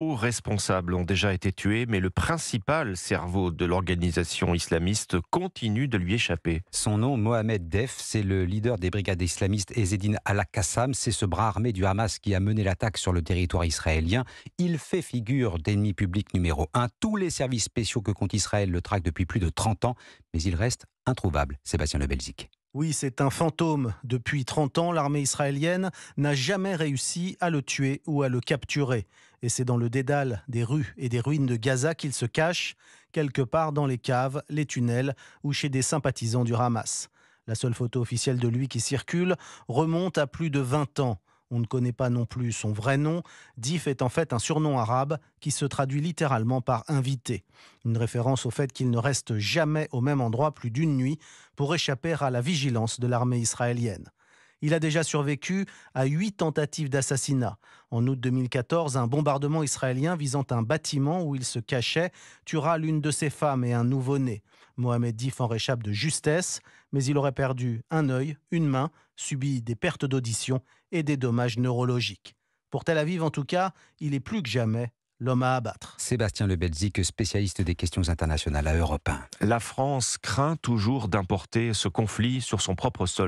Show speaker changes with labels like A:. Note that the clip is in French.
A: Aux responsables ont déjà été tués, mais le principal cerveau de l'organisation islamiste continue de lui échapper. Son nom, Mohamed Def, c'est le leader des brigades islamistes Ezedine al-Qassam. C'est ce bras armé du Hamas qui a mené l'attaque sur le territoire israélien. Il fait figure d'ennemi public numéro un. Tous les services spéciaux que compte Israël le traquent depuis plus de 30 ans, mais il reste introuvable. Sébastien Le
B: oui, c'est un fantôme. Depuis 30 ans, l'armée israélienne n'a jamais réussi à le tuer ou à le capturer. Et c'est dans le dédale des rues et des ruines de Gaza qu'il se cache, quelque part dans les caves, les tunnels ou chez des sympathisants du Hamas. La seule photo officielle de lui qui circule remonte à plus de 20 ans. On ne connaît pas non plus son vrai nom. Dif est en fait un surnom arabe qui se traduit littéralement par invité. Une référence au fait qu'il ne reste jamais au même endroit plus d'une nuit pour échapper à la vigilance de l'armée israélienne. Il a déjà survécu à huit tentatives d'assassinat. En août 2014, un bombardement israélien visant un bâtiment où il se cachait tuera l'une de ses femmes et un nouveau-né. Mohamed Dif en réchappe de justesse, mais il aurait perdu un œil, une main, subi des pertes d'audition et des dommages neurologiques. Pour Tel Aviv, en tout cas, il est plus que jamais l'homme à abattre.
A: Sébastien Lebelzik, spécialiste des questions internationales à Europe 1. La France craint toujours d'importer ce conflit sur son propre sol.